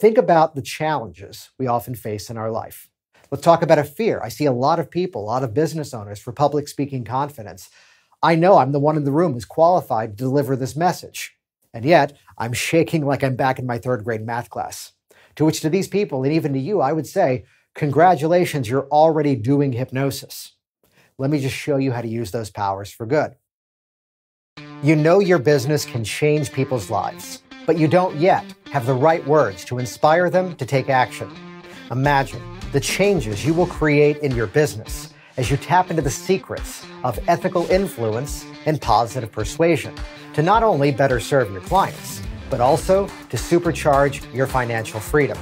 think about the challenges we often face in our life. Let's talk about a fear. I see a lot of people, a lot of business owners for public speaking confidence. I know I'm the one in the room who's qualified to deliver this message. And yet, I'm shaking like I'm back in my third grade math class. To which, to these people, and even to you, I would say, congratulations, you're already doing hypnosis. Let me just show you how to use those powers for good. You know your business can change people's lives but you don't yet have the right words to inspire them to take action. Imagine the changes you will create in your business as you tap into the secrets of ethical influence and positive persuasion to not only better serve your clients, but also to supercharge your financial freedom.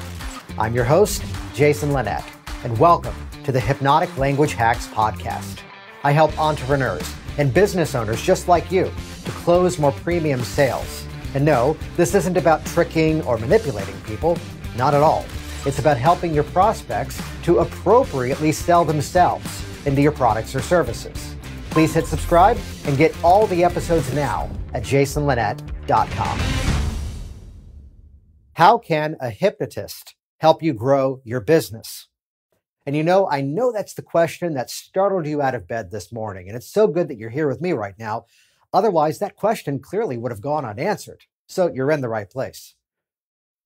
I'm your host, Jason Lynette, and welcome to the Hypnotic Language Hacks Podcast. I help entrepreneurs and business owners just like you to close more premium sales and no, this isn't about tricking or manipulating people, not at all. It's about helping your prospects to appropriately sell themselves into your products or services. Please hit subscribe and get all the episodes now at jasonlinette.com. How can a hypnotist help you grow your business? And you know, I know that's the question that startled you out of bed this morning. And it's so good that you're here with me right now Otherwise, that question clearly would have gone unanswered. So you're in the right place.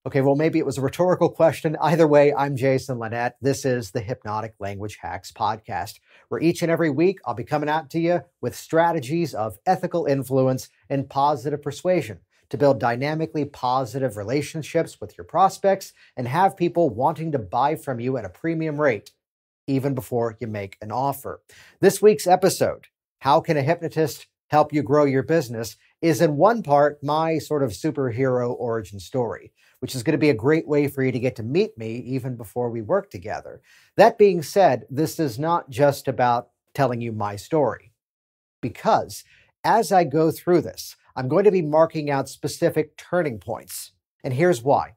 Okay, well, maybe it was a rhetorical question. Either way, I'm Jason Lynette. This is the Hypnotic Language Hacks Podcast, where each and every week I'll be coming out to you with strategies of ethical influence and positive persuasion to build dynamically positive relationships with your prospects and have people wanting to buy from you at a premium rate, even before you make an offer. This week's episode How Can a Hypnotist help you grow your business is in one part my sort of superhero origin story, which is going to be a great way for you to get to meet me even before we work together. That being said, this is not just about telling you my story, because as I go through this, I'm going to be marking out specific turning points. And here's why.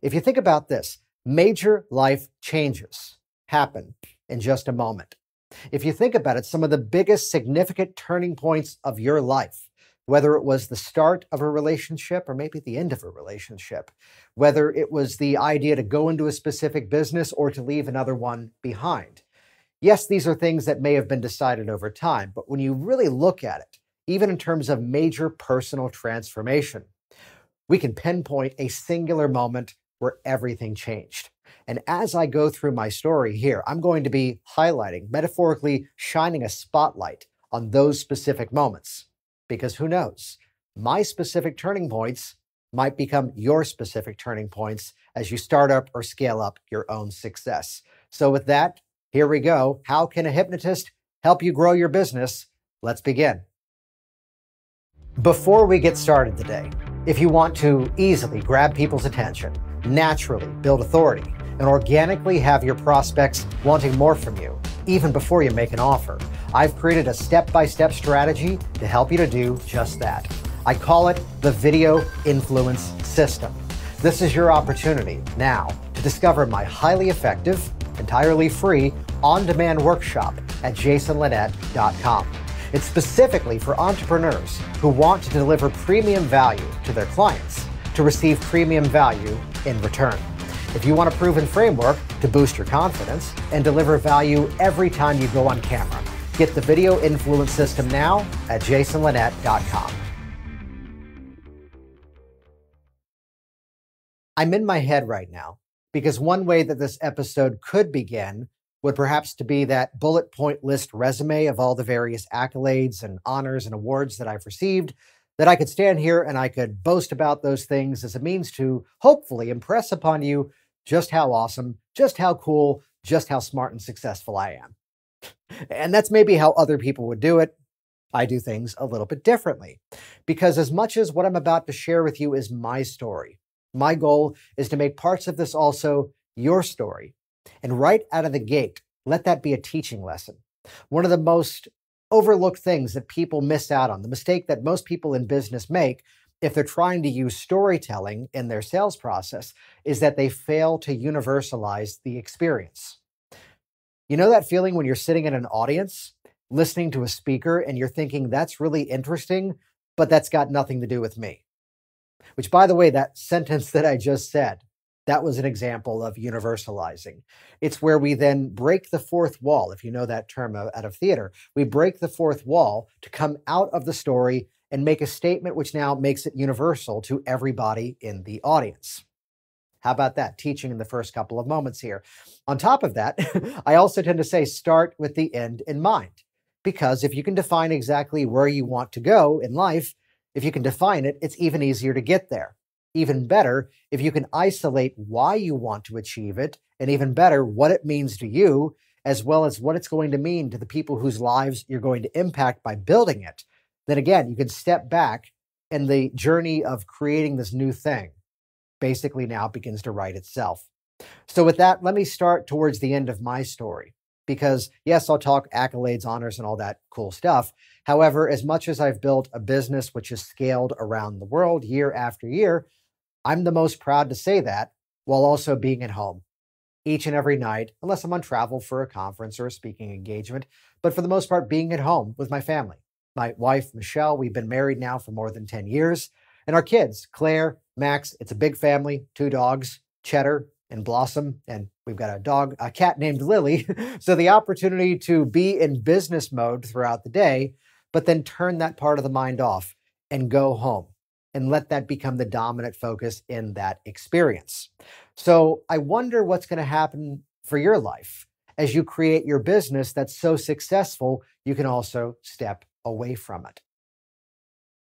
If you think about this, major life changes happen in just a moment. If you think about it, some of the biggest significant turning points of your life, whether it was the start of a relationship or maybe the end of a relationship, whether it was the idea to go into a specific business or to leave another one behind. Yes, these are things that may have been decided over time, but when you really look at it, even in terms of major personal transformation, we can pinpoint a singular moment where everything changed. And as I go through my story here, I'm going to be highlighting, metaphorically shining a spotlight on those specific moments. Because who knows? My specific turning points might become your specific turning points as you start up or scale up your own success. So, with that, here we go. How can a hypnotist help you grow your business? Let's begin. Before we get started today, if you want to easily grab people's attention, naturally build authority and organically have your prospects wanting more from you, even before you make an offer. I've created a step by step strategy to help you to do just that. I call it the Video Influence System. This is your opportunity now to discover my highly effective, entirely free, on demand workshop at jasonlinette.com. It's specifically for entrepreneurs who want to deliver premium value to their clients to receive premium value in return. If you want a proven framework to boost your confidence and deliver value every time you go on camera, get the video influence system now at jasonlinette.com. I'm in my head right now because one way that this episode could begin would perhaps to be that bullet point list resume of all the various accolades and honors and awards that I've received that I could stand here and I could boast about those things as a means to hopefully impress upon you just how awesome, just how cool, just how smart and successful I am. And that's maybe how other people would do it. I do things a little bit differently because, as much as what I'm about to share with you is my story, my goal is to make parts of this also your story. And right out of the gate, let that be a teaching lesson. One of the most Overlook things that people miss out on. The mistake that most people in business make if they're trying to use storytelling in their sales process is that they fail to universalize the experience. You know that feeling when you're sitting in an audience listening to a speaker and you're thinking, that's really interesting, but that's got nothing to do with me. Which, by the way, that sentence that I just said, that was an example of universalizing. It's where we then break the fourth wall, if you know that term uh, out of theater. We break the fourth wall to come out of the story and make a statement which now makes it universal to everybody in the audience. How about that? Teaching in the first couple of moments here. On top of that, I also tend to say start with the end in mind. Because if you can define exactly where you want to go in life, if you can define it, it's even easier to get there even better if you can isolate why you want to achieve it, and even better, what it means to you, as well as what it's going to mean to the people whose lives you're going to impact by building it. Then again, you can step back and the journey of creating this new thing basically now begins to write itself. So, with that, let me start towards the end of my story. Because, yes, I'll talk accolades, honors, and all that cool stuff. However, as much as I've built a business which is scaled around the world year after year, I'm the most proud to say that while also being at home each and every night, unless I'm on travel for a conference or a speaking engagement, but for the most part, being at home with my family. My wife, Michelle, we've been married now for more than 10 years, and our kids, Claire, Max, it's a big family, two dogs, Cheddar and Blossom, and we've got a dog, a cat named Lily. so the opportunity to be in business mode throughout the day, but then turn that part of the mind off and go home and let that become the dominant focus in that experience. So I wonder what's going to happen for your life as you create your business that's so successful, you can also step away from it.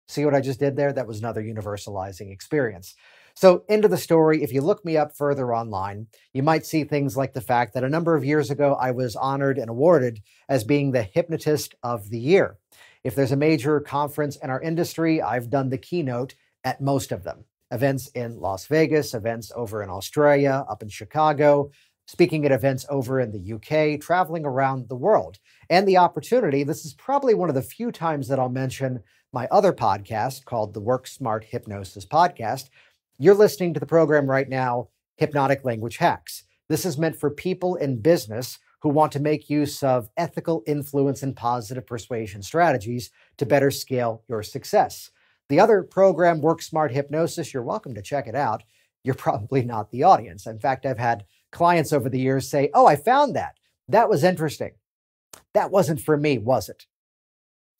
See what I just did there? That was another universalizing experience. So, end of the story, if you look me up further online, you might see things like the fact that a number of years ago, I was honored and awarded as being the hypnotist of the year. If there's a major conference in our industry, I've done the keynote at most of them events in Las Vegas, events over in Australia, up in Chicago, speaking at events over in the UK, traveling around the world. And the opportunity this is probably one of the few times that I'll mention my other podcast called the Work Smart Hypnosis Podcast. You're listening to the program right now, Hypnotic Language Hacks. This is meant for people in business who want to make use of ethical influence and positive persuasion strategies to better scale your success. The other program, Work Smart Hypnosis, you're welcome to check it out. You're probably not the audience. In fact, I've had clients over the years say, Oh, I found that. That was interesting. That wasn't for me, was it?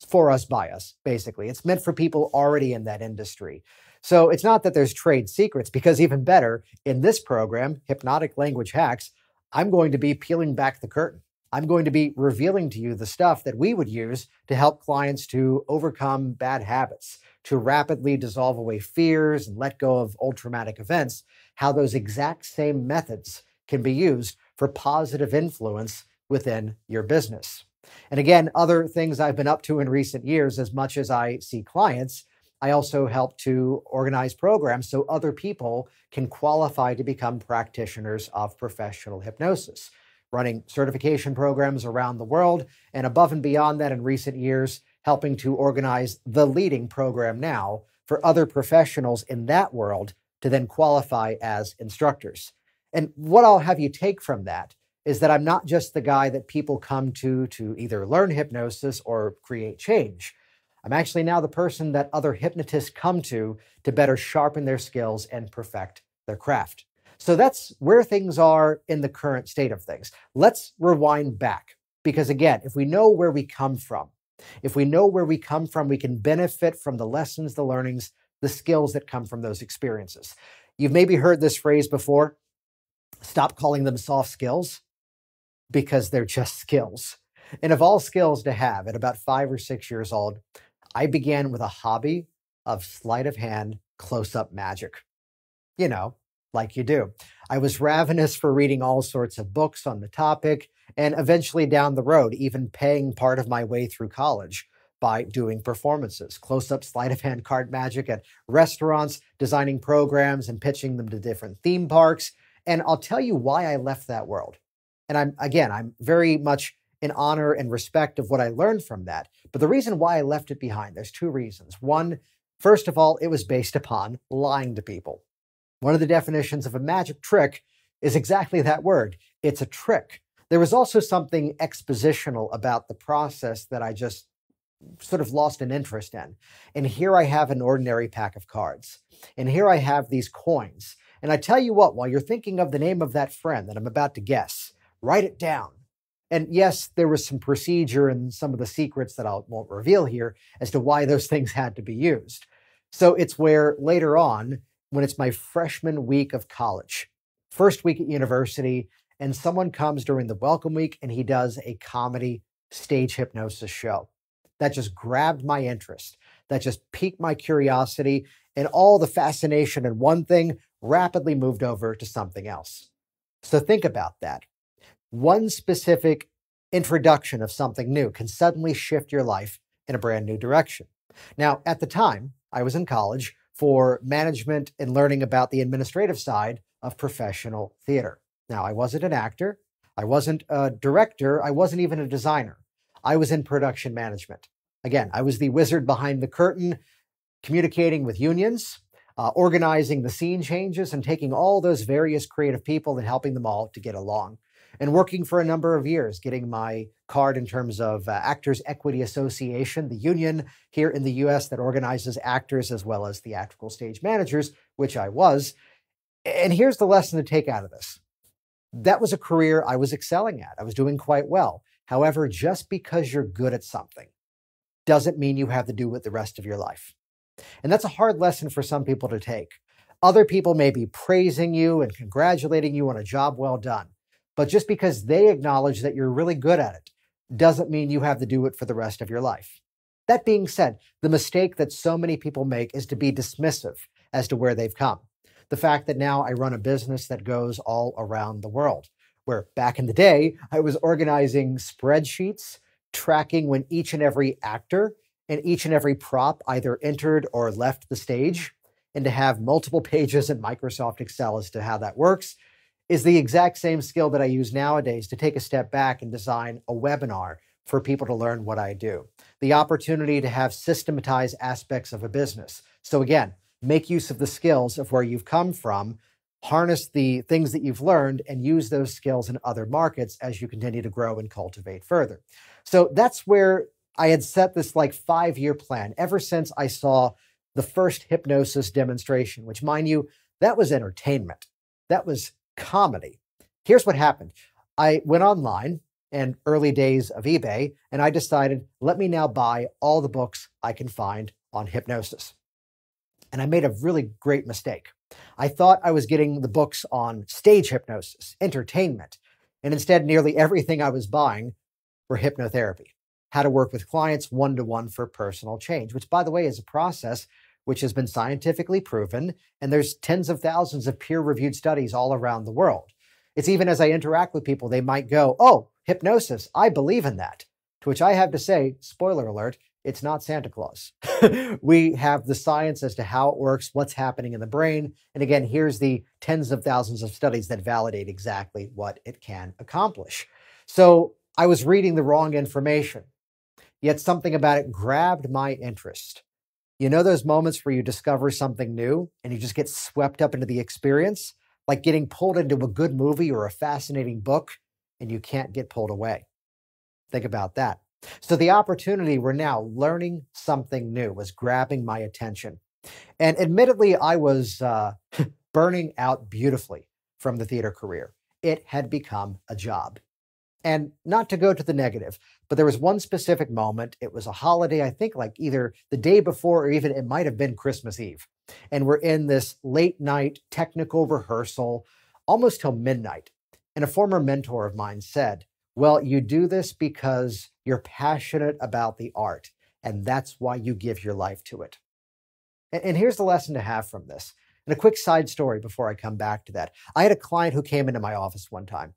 for us by us, basically. It's meant for people already in that industry. So it's not that there's trade secrets, because even better, in this program, Hypnotic Language Hacks, I'm going to be peeling back the curtain. I'm going to be revealing to you the stuff that we would use to help clients to overcome bad habits, to rapidly dissolve away fears and let go of old traumatic events, how those exact same methods can be used for positive influence within your business. And again, other things I've been up to in recent years, as much as I see clients, I also help to organize programs so other people can qualify to become practitioners of professional hypnosis, running certification programs around the world, and above and beyond that, in recent years, helping to organize the leading program now for other professionals in that world to then qualify as instructors. And what I'll have you take from that is that I'm not just the guy that people come to to either learn hypnosis or create change. I'm actually now the person that other hypnotists come to to better sharpen their skills and perfect their craft. So that's where things are in the current state of things. Let's rewind back because, again, if we know where we come from, if we know where we come from, we can benefit from the lessons, the learnings, the skills that come from those experiences. You've maybe heard this phrase before stop calling them soft skills because they're just skills. And of all skills to have at about five or six years old, I began with a hobby of sleight of hand close up magic. You know, like you do. I was ravenous for reading all sorts of books on the topic, and eventually down the road, even paying part of my way through college by doing performances, close up sleight of hand card magic at restaurants, designing programs and pitching them to different theme parks. And I'll tell you why I left that world. And I'm, again, I'm very much in honor and respect of what I learned from that. But the reason why I left it behind, there's two reasons. One, first of all, it was based upon lying to people. One of the definitions of a magic trick is exactly that word it's a trick. There was also something expositional about the process that I just sort of lost an interest in. And here I have an ordinary pack of cards. And here I have these coins. And I tell you what, while you're thinking of the name of that friend that I'm about to guess, write it down and yes, there was some procedure and some of the secrets that I won't reveal here as to why those things had to be used. So it's where later on, when it's my freshman week of college, first week at university, and someone comes during the welcome week and he does a comedy stage hypnosis show. That just grabbed my interest. That just piqued my curiosity. And all the fascination in one thing rapidly moved over to something else. So think about that one specific introduction of something new can suddenly shift your life in a brand new direction. Now, at the time, I was in college for management and learning about the administrative side of professional theater. Now, I wasn't an actor, I wasn't a director, I wasn't even a designer. I was in production management. Again, I was the wizard behind the curtain, communicating with unions, uh, organizing the scene changes, and taking all those various creative people and helping them all to get along and working for a number of years, getting my card in terms of uh, Actors Equity Association, the union here in the US that organizes actors as well as theatrical stage managers, which I was. And here's the lesson to take out of this that was a career I was excelling at, I was doing quite well. However, just because you're good at something doesn't mean you have to do it the rest of your life. And that's a hard lesson for some people to take. Other people may be praising you and congratulating you on a job well done. But just because they acknowledge that you're really good at it doesn't mean you have to do it for the rest of your life. That being said, the mistake that so many people make is to be dismissive as to where they've come. The fact that now I run a business that goes all around the world, where back in the day, I was organizing spreadsheets, tracking when each and every actor and each and every prop either entered or left the stage and to have multiple pages in Microsoft Excel as to how that works is the exact same skill that I use nowadays to take a step back and design a webinar for people to learn what I do. The opportunity to have systematized aspects of a business. So, again, make use of the skills of where you've come from, harness the things that you've learned, and use those skills in other markets as you continue to grow and cultivate further. So, that's where I had set this like five year plan ever since I saw the first hypnosis demonstration, which, mind you, that was entertainment. That was comedy. Here's what happened I went online and early days of eBay, and I decided, let me now buy all the books I can find on hypnosis. And I made a really great mistake. I thought I was getting the books on stage hypnosis, entertainment, and instead, nearly everything I was buying were hypnotherapy, how to work with clients one to one for personal change, which, by the way, is a process which has been scientifically proven, and there's tens of thousands of peer-reviewed studies all around the world. It's even as I interact with people, they might go, "Oh, hypnosis, I believe in that." To which I have to say, spoiler alert, it's not Santa Claus. we have the science as to how it works, what's happening in the brain, and again, here's the tens of thousands of studies that validate exactly what it can accomplish. So, I was reading the wrong information. Yet something about it grabbed my interest. You know those moments where you discover something new and you just get swept up into the experience, like getting pulled into a good movie or a fascinating book, and you can't get pulled away? Think about that. So, the opportunity we're now learning something new was grabbing my attention. And admittedly, I was uh, burning out beautifully from the theater career. It had become a job. And not to go to the negative, but there was one specific moment. It was a holiday, I think, like either the day before or even it might have been Christmas Eve. And we're in this late night technical rehearsal almost till midnight. And a former mentor of mine said, Well, you do this because you're passionate about the art, and that's why you give your life to it. And, and here's the lesson to have from this. And a quick side story before I come back to that. I had a client who came into my office one time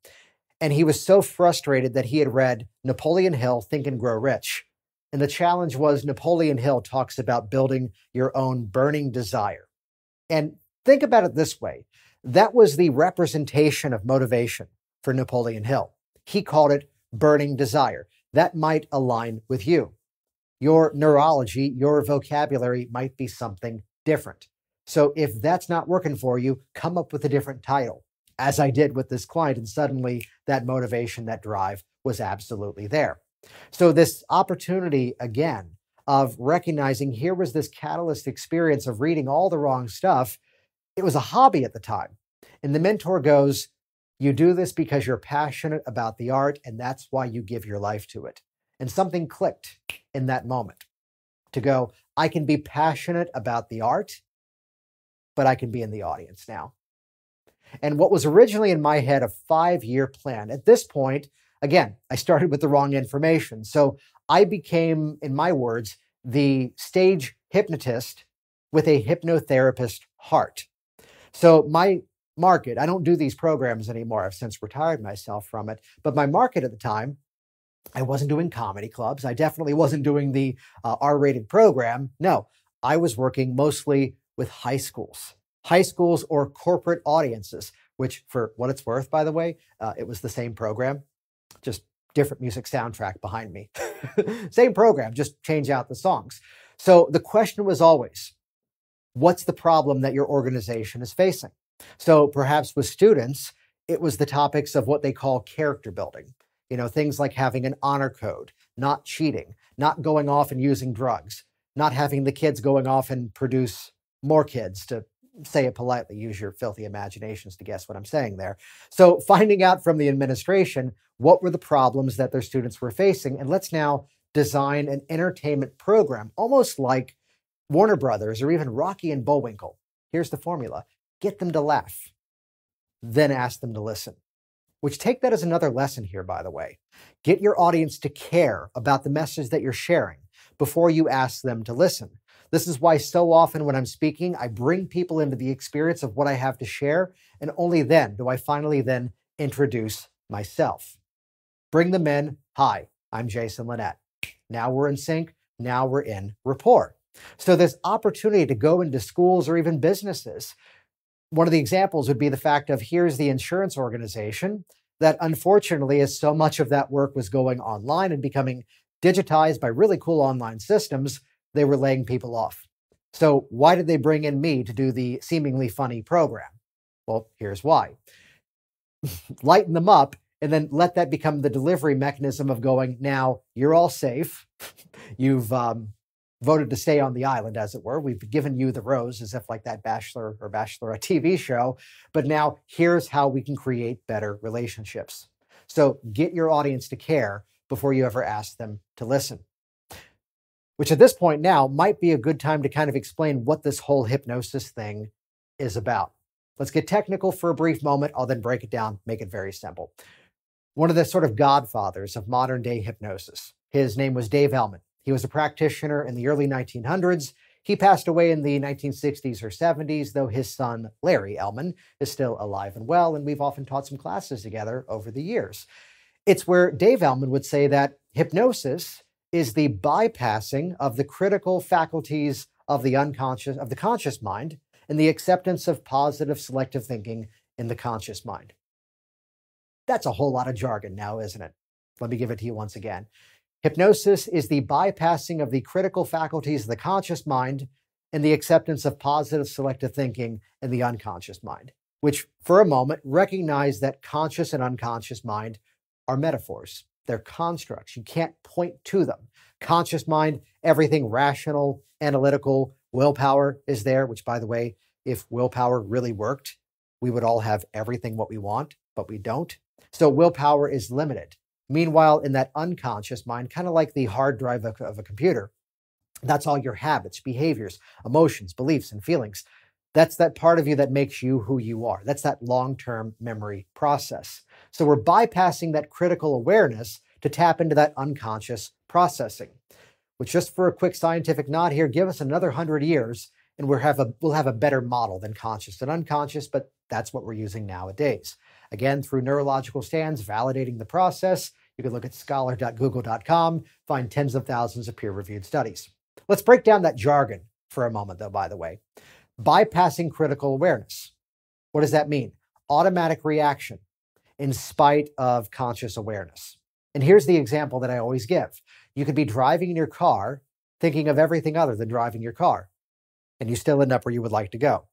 and he was so frustrated that he had read Napoleon Hill, Think and Grow Rich. And the challenge was Napoleon Hill talks about building your own burning desire. And think about it this way that was the representation of motivation for Napoleon Hill. He called it burning desire. That might align with you. Your neurology, your vocabulary might be something different. So if that's not working for you, come up with a different title as I did with this client. And suddenly that motivation, that drive was absolutely there. So, this opportunity again of recognizing here was this catalyst experience of reading all the wrong stuff. It was a hobby at the time. And the mentor goes, You do this because you're passionate about the art, and that's why you give your life to it. And something clicked in that moment to go, I can be passionate about the art, but I can be in the audience now and what was originally in my head a five year plan. At this point, again, I started with the wrong information. So I became, in my words, the stage hypnotist with a hypnotherapist heart. So my market, I don't do these programs anymore. I've since retired myself from it. But my market at the time, I wasn't doing comedy clubs. I definitely wasn't doing the uh, R rated program. No, I was working mostly with high schools high schools or corporate audiences, which, for what it's worth, by the way, uh, it was the same program, just different music soundtrack behind me. same program, just change out the songs. So the question was always what's the problem that your organization is facing? So perhaps with students, it was the topics of what they call character building. You know, things like having an honor code, not cheating, not going off and using drugs, not having the kids going off and produce more kids to say it politely, use your filthy imaginations to guess what I'm saying there. So, finding out from the administration what were the problems that their students were facing, and let's now design an entertainment program, almost like Warner Brothers or even Rocky and Bullwinkle. Here's the formula get them to laugh, then ask them to listen. Which take that as another lesson here, by the way. Get your audience to care about the message that you're sharing before you ask them to listen. This is why so often when I'm speaking, I bring people into the experience of what I have to share, and only then do I finally then introduce myself. Bring them in. Hi, I'm Jason Lynette. Now we're in sync. Now we're in rapport. So this opportunity to go into schools or even businesses. One of the examples would be the fact of here's the insurance organization that unfortunately, as so much of that work was going online and becoming digitized by really cool online systems, they were laying people off. So, why did they bring in me to do the seemingly funny program? Well, here's why lighten them up and then let that become the delivery mechanism of going, now you're all safe. You've um, voted to stay on the island, as it were. We've given you the rose, as if like that Bachelor or Bachelorette TV show. But now here's how we can create better relationships. So, get your audience to care before you ever ask them to listen which at this point now might be a good time to kind of explain what this whole hypnosis thing is about. Let's get technical for a brief moment. I'll then break it down, make it very simple. One of the sort of godfathers of modern day hypnosis. His name was Dave Ellman. He was a practitioner in the early 1900s. He passed away in the 1960s or 70s, though his son, Larry Ellman, is still alive and well, and we've often taught some classes together over the years. It's where Dave Ellman would say that hypnosis is the bypassing of the critical faculties of the unconscious of the conscious mind and the acceptance of positive selective thinking in the conscious mind. That's a whole lot of jargon now, isn't it? Let me give it to you once again. Hypnosis is the bypassing of the critical faculties of the conscious mind and the acceptance of positive selective thinking in the unconscious mind, which for a moment recognize that conscious and unconscious mind are metaphors. They're constructs. You can't point to them. Conscious mind, everything rational, analytical, willpower is there, which, by the way, if willpower really worked, we would all have everything what we want, but we don't. So willpower is limited. Meanwhile, in that unconscious mind, kind of like the hard drive of a computer, that's all your habits, behaviors, emotions, beliefs, and feelings. That's that part of you that makes you who you are. That's that long term memory process. So we're bypassing that critical awareness to tap into that unconscious processing, which just for a quick scientific nod here, give us another 100 years and we'll have a, we'll have a better model than conscious and unconscious, but that's what we're using nowadays. Again, through neurological stands, validating the process, you can look at scholar.google.com, find tens of thousands of peer reviewed studies. Let's break down that jargon for a moment, though, by the way. Bypassing critical awareness. What does that mean? Automatic reaction in spite of conscious awareness. And here's the example that I always give you could be driving in your car, thinking of everything other than driving your car, and you still end up where you would like to go.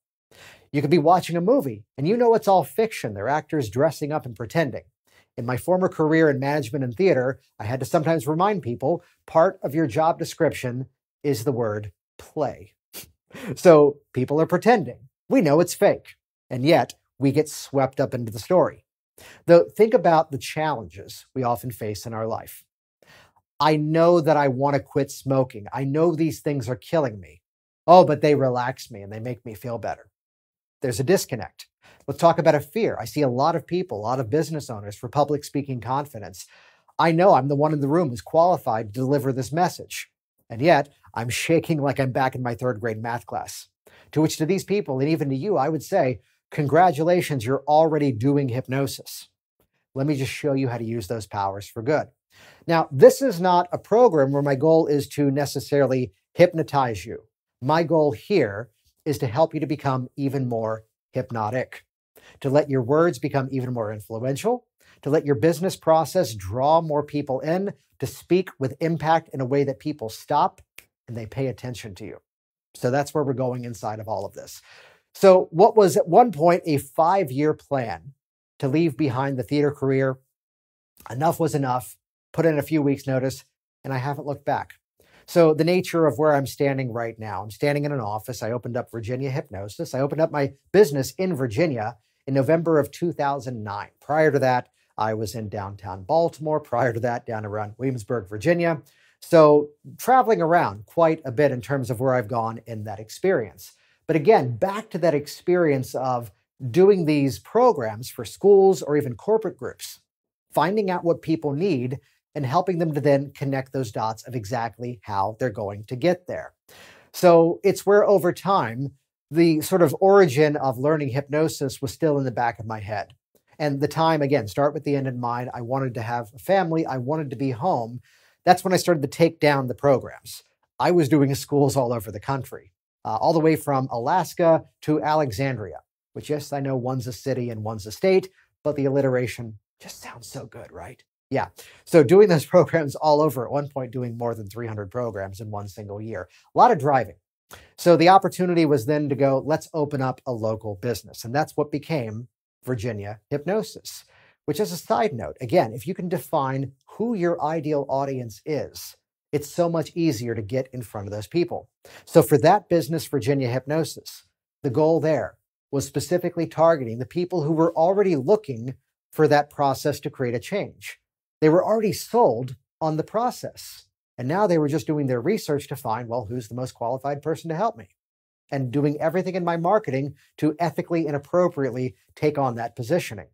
You could be watching a movie, and you know it's all fiction. They're actors dressing up and pretending. In my former career in management and theater, I had to sometimes remind people part of your job description is the word play. so people are pretending. We know it's fake, and yet we get swept up into the story. Though, think about the challenges we often face in our life. I know that I want to quit smoking. I know these things are killing me. Oh, but they relax me and they make me feel better. There's a disconnect. Let's talk about a fear. I see a lot of people, a lot of business owners for public speaking confidence. I know I'm the one in the room who's qualified to deliver this message. And yet, I'm shaking like I'm back in my third grade math class. To which, to these people, and even to you, I would say, Congratulations, you're already doing hypnosis. Let me just show you how to use those powers for good. Now, this is not a program where my goal is to necessarily hypnotize you. My goal here is to help you to become even more hypnotic, to let your words become even more influential, to let your business process draw more people in, to speak with impact in a way that people stop and they pay attention to you. So that's where we're going inside of all of this. So, what was at one point a five year plan to leave behind the theater career, enough was enough, put in a few weeks' notice, and I haven't looked back. So, the nature of where I'm standing right now I'm standing in an office. I opened up Virginia Hypnosis. I opened up my business in Virginia in November of 2009. Prior to that, I was in downtown Baltimore. Prior to that, down around Williamsburg, Virginia. So, traveling around quite a bit in terms of where I've gone in that experience. But again, back to that experience of doing these programs for schools or even corporate groups, finding out what people need and helping them to then connect those dots of exactly how they're going to get there. So it's where over time, the sort of origin of learning hypnosis was still in the back of my head. And the time, again, start with the end in mind. I wanted to have a family, I wanted to be home. That's when I started to take down the programs. I was doing schools all over the country uh, all the way from Alaska to Alexandria, which, yes, I know one's a city and one's a state, but the alliteration just sounds so good, right? Yeah. So doing those programs all over at one point, doing more than 300 programs in one single year. A lot of driving. So the opportunity was then to go, let's open up a local business. And that's what became Virginia Hypnosis, which, as a side note, again, if you can define who your ideal audience is, it's so much easier to get in front of those people. So, for that business, Virginia Hypnosis, the goal there was specifically targeting the people who were already looking for that process to create a change. They were already sold on the process. And now they were just doing their research to find, well, who's the most qualified person to help me? And doing everything in my marketing to ethically and appropriately take on that positioning.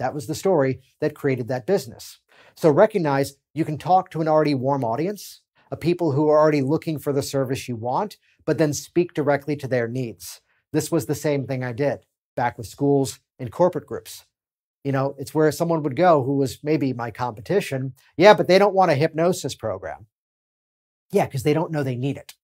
That was the story that created that business. So recognize you can talk to an already warm audience of people who are already looking for the service you want, but then speak directly to their needs. This was the same thing I did back with schools and corporate groups. You know, it's where someone would go who was maybe my competition. Yeah, but they don't want a hypnosis program. Yeah, because they don't know they need it.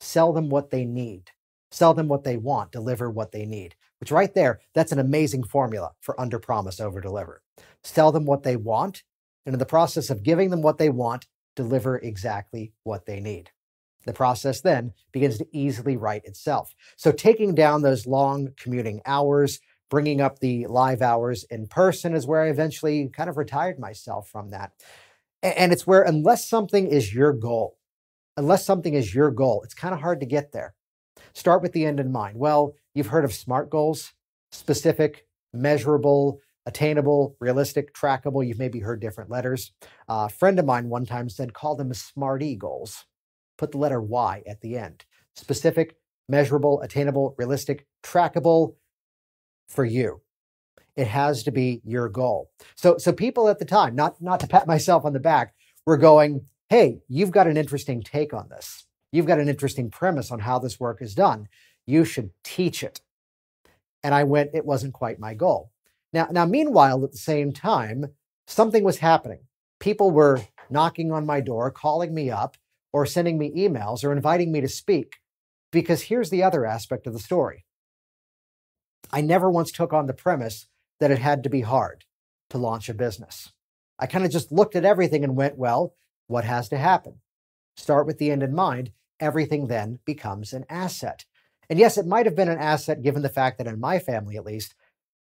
Sell them what they need, sell them what they want, deliver what they need, which right there, that's an amazing formula for under promise, over deliver. Sell them what they want. And in the process of giving them what they want, deliver exactly what they need. The process then begins to easily write itself. So, taking down those long commuting hours, bringing up the live hours in person is where I eventually kind of retired myself from that. And it's where, unless something is your goal, unless something is your goal, it's kind of hard to get there. Start with the end in mind. Well, you've heard of SMART goals specific, measurable, attainable, realistic, trackable. You've maybe heard different letters. a friend of mine one time said, call them smart goals. Put the letter Y at the end. Specific, measurable, attainable, realistic, trackable for you. It has to be your goal. So, so people at the time, not, not to pat myself on the back, were going, hey, you've got an interesting take on this. You've got an interesting premise on how this work is done. You should teach it. And I went, it wasn't quite my goal. Now, now, meanwhile, at the same time, something was happening. People were knocking on my door, calling me up, or sending me emails, or inviting me to speak. Because here's the other aspect of the story I never once took on the premise that it had to be hard to launch a business. I kind of just looked at everything and went, well, what has to happen? Start with the end in mind. Everything then becomes an asset. And yes, it might have been an asset given the fact that in my family, at least,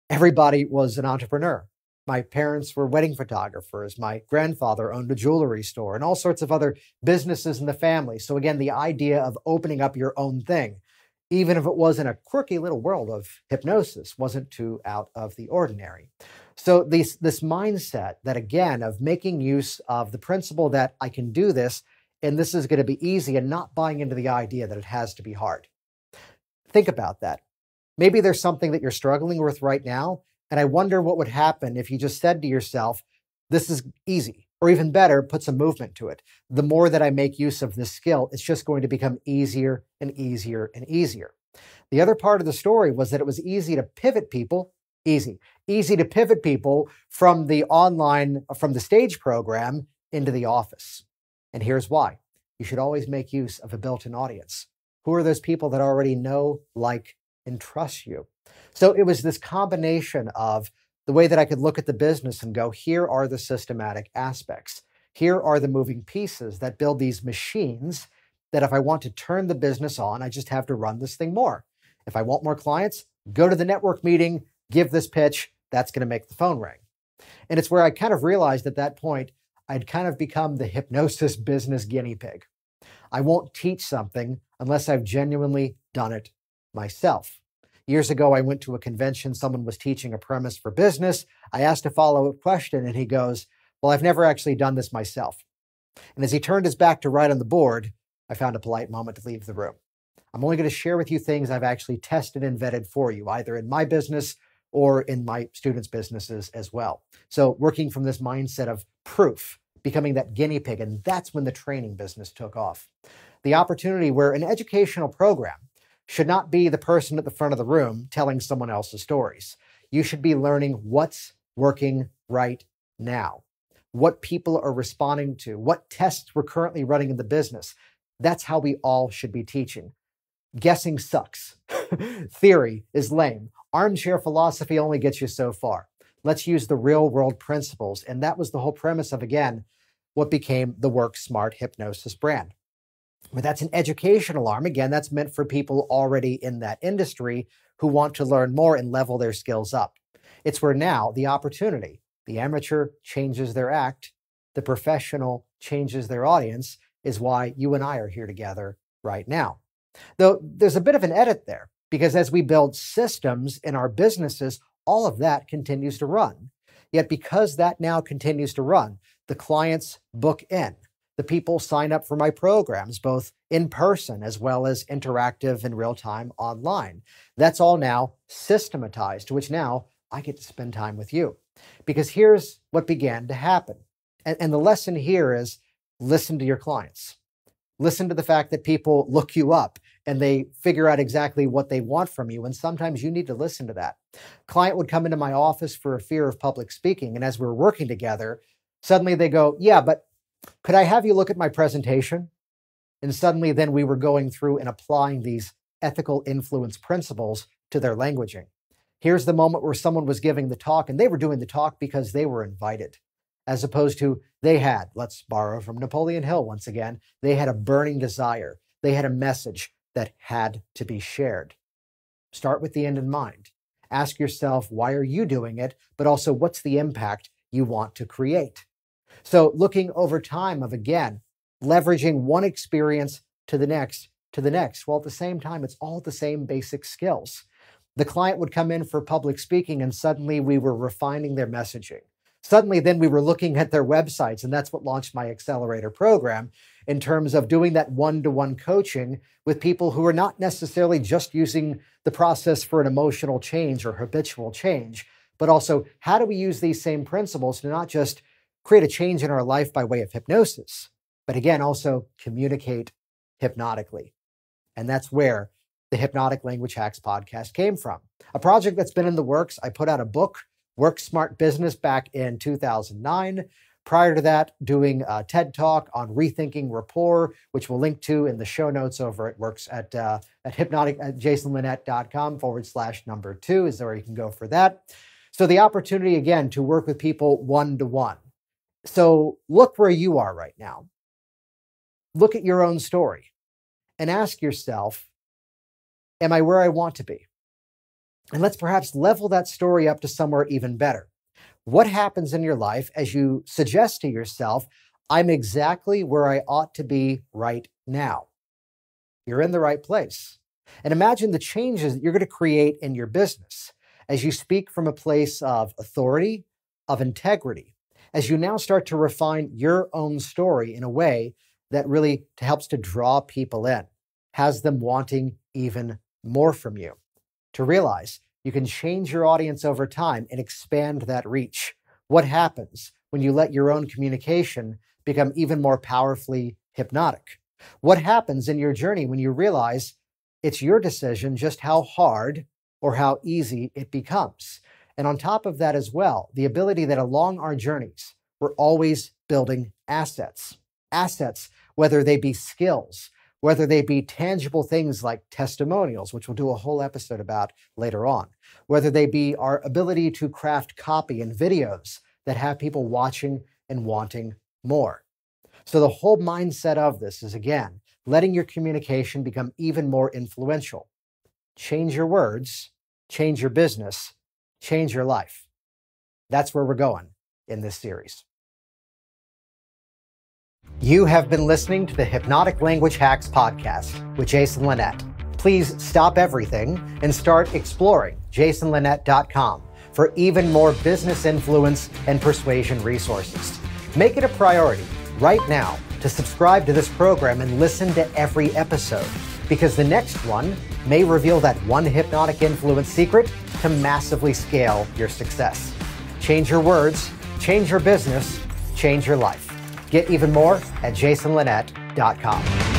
everybody was an entrepreneur. My parents were wedding photographers. My grandfather owned a jewelry store and all sorts of other businesses in the family. So, again, the idea of opening up your own thing, even if it was in a quirky little world of hypnosis, wasn't too out of the ordinary. So, this, this mindset that, again, of making use of the principle that I can do this and this is going to be easy and not buying into the idea that it has to be hard. Think about that. Maybe there's something that you're struggling with right now. And I wonder what would happen if you just said to yourself, this is easy. Or even better, put some movement to it. The more that I make use of this skill, it's just going to become easier and easier and easier. The other part of the story was that it was easy to pivot people, easy, easy to pivot people from the online, from the stage program into the office. And here's why you should always make use of a built in audience. Who are those people that already know, like, and trust you. So it was this combination of the way that I could look at the business and go, here are the systematic aspects. Here are the moving pieces that build these machines that if I want to turn the business on, I just have to run this thing more. If I want more clients, go to the network meeting, give this pitch, that's going to make the phone ring. And it's where I kind of realized at that point, I'd kind of become the hypnosis business guinea pig. I won't teach something unless I've genuinely done it myself. Years ago, I went to a convention. Someone was teaching a premise for business. I asked a follow up question, and he goes, Well, I've never actually done this myself. And as he turned his back to write on the board, I found a polite moment to leave the room. I'm only going to share with you things I've actually tested and vetted for you, either in my business or in my students' businesses as well. So, working from this mindset of proof, becoming that guinea pig, and that's when the training business took off. The opportunity where an educational program should not be the person at the front of the room telling someone else's stories. You should be learning what's working right now, what people are responding to, what tests we're currently running in the business. That's how we all should be teaching. Guessing sucks. Theory is lame. Armchair philosophy only gets you so far. Let's use the real world principles. And that was the whole premise of, again, what became the Work Smart Hypnosis brand. But that's an educational arm. Again, that's meant for people already in that industry who want to learn more and level their skills up. It's where now the opportunity, the amateur changes their act, the professional changes their audience, is why you and I are here together right now. Though there's a bit of an edit there, because as we build systems in our businesses, all of that continues to run. Yet because that now continues to run, the clients book in the people sign up for my programs, both in person as well as interactive and real time online. That's all now systematized, which now I get to spend time with you. Because here's what began to happen. And, and the lesson here is listen to your clients. Listen to the fact that people look you up and they figure out exactly what they want from you. And sometimes you need to listen to that. Client would come into my office for a fear of public speaking. And as we're working together, suddenly they go, Yeah, but could I have you look at my presentation? And suddenly, then we were going through and applying these ethical influence principles to their languaging. Here's the moment where someone was giving the talk, and they were doing the talk because they were invited, as opposed to they had, let's borrow from Napoleon Hill once again, they had a burning desire. They had a message that had to be shared. Start with the end in mind. Ask yourself, why are you doing it? But also, what's the impact you want to create? So, looking over time of again, leveraging one experience to the next, to the next, while at the same time, it's all the same basic skills. The client would come in for public speaking, and suddenly we were refining their messaging. Suddenly, then we were looking at their websites, and that's what launched my accelerator program in terms of doing that one to one coaching with people who are not necessarily just using the process for an emotional change or habitual change, but also how do we use these same principles to not just create a change in our life by way of hypnosis, but again, also communicate hypnotically. And that's where the Hypnotic Language Hacks podcast came from. A project that's been in the works. I put out a book, Work Smart Business, back in 2009. Prior to that, doing a TED Talk on rethinking rapport, which we'll link to in the show notes over at works at, uh, at hypnotic at jasonlinette.com forward slash number two is where you can go for that. So the opportunity again to work with people one to one so look where you are right now. Look at your own story and ask yourself, Am I where I want to be? And let's perhaps level that story up to somewhere even better. What happens in your life as you suggest to yourself, I'm exactly where I ought to be right now? You're in the right place. And imagine the changes that you're going to create in your business as you speak from a place of authority, of integrity, as you now start to refine your own story in a way that really helps to draw people in, has them wanting even more from you. To realize you can change your audience over time and expand that reach. What happens when you let your own communication become even more powerfully hypnotic? What happens in your journey when you realize it's your decision just how hard or how easy it becomes? And on top of that, as well, the ability that along our journeys, we're always building assets. Assets, whether they be skills, whether they be tangible things like testimonials, which we'll do a whole episode about later on, whether they be our ability to craft copy and videos that have people watching and wanting more. So, the whole mindset of this is again, letting your communication become even more influential. Change your words, change your business, change your life. That's where we're going in this series. You have been listening to the Hypnotic Language Hacks podcast with Jason Lynette. Please stop everything and start exploring jasonlynette.com for even more business influence and persuasion resources. Make it a priority right now to subscribe to this program and listen to every episode because the next one may reveal that one hypnotic influence secret to massively scale your success. Change your words, change your business, change your life. Get even more at jasonlinette.com.